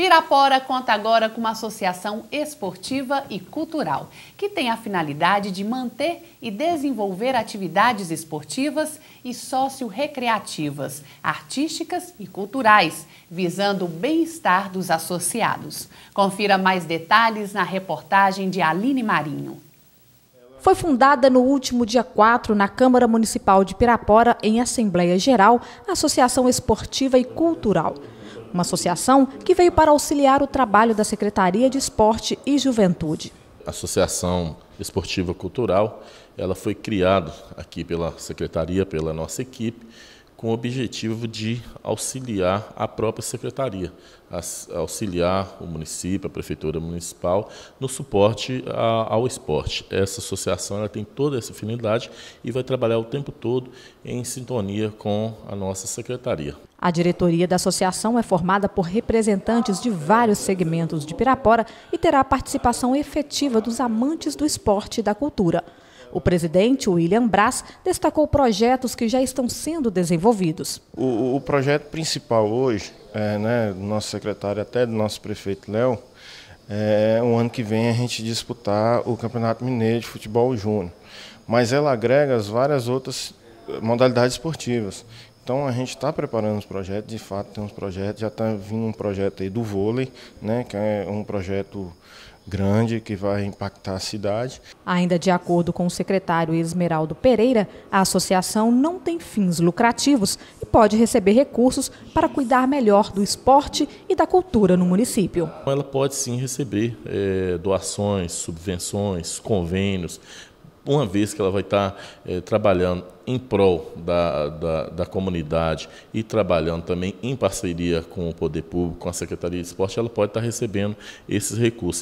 Pirapora conta agora com uma associação esportiva e cultural, que tem a finalidade de manter e desenvolver atividades esportivas e sócio-recreativas, artísticas e culturais, visando o bem-estar dos associados. Confira mais detalhes na reportagem de Aline Marinho foi fundada no último dia 4 na Câmara Municipal de Pirapora, em Assembleia Geral, a Associação Esportiva e Cultural uma associação que veio para auxiliar o trabalho da Secretaria de Esporte e Juventude. A Associação Esportiva Cultural, ela foi criada aqui pela secretaria, pela nossa equipe, com o objetivo de auxiliar a própria secretaria, auxiliar o município, a prefeitura municipal no suporte ao esporte. Essa associação ela tem toda essa afinidade e vai trabalhar o tempo todo em sintonia com a nossa secretaria. A diretoria da associação é formada por representantes de vários segmentos de Pirapora e terá a participação efetiva dos amantes do esporte e da cultura. O presidente William Brás destacou projetos que já estão sendo desenvolvidos. O, o projeto principal hoje, é, né, do nosso secretário até do nosso prefeito Léo, é, o ano que vem a gente disputar o Campeonato Mineiro de Futebol Júnior. Mas ela agrega as várias outras modalidades esportivas. Então a gente está preparando os projetos, de fato tem uns projetos, já está vindo um projeto aí do vôlei, né, que é um projeto grande que vai impactar a cidade. Ainda de acordo com o secretário Esmeraldo Pereira, a associação não tem fins lucrativos e pode receber recursos para cuidar melhor do esporte e da cultura no município. Ela pode sim receber é, doações, subvenções, convênios, uma vez que ela vai tá, estar eh, é, trabalhando em prol da, da, da, comunidade e trabalhando também em parceria com o poder público, com a Secretaria de Esporte, ela pode estar tá recebendo esses recursos.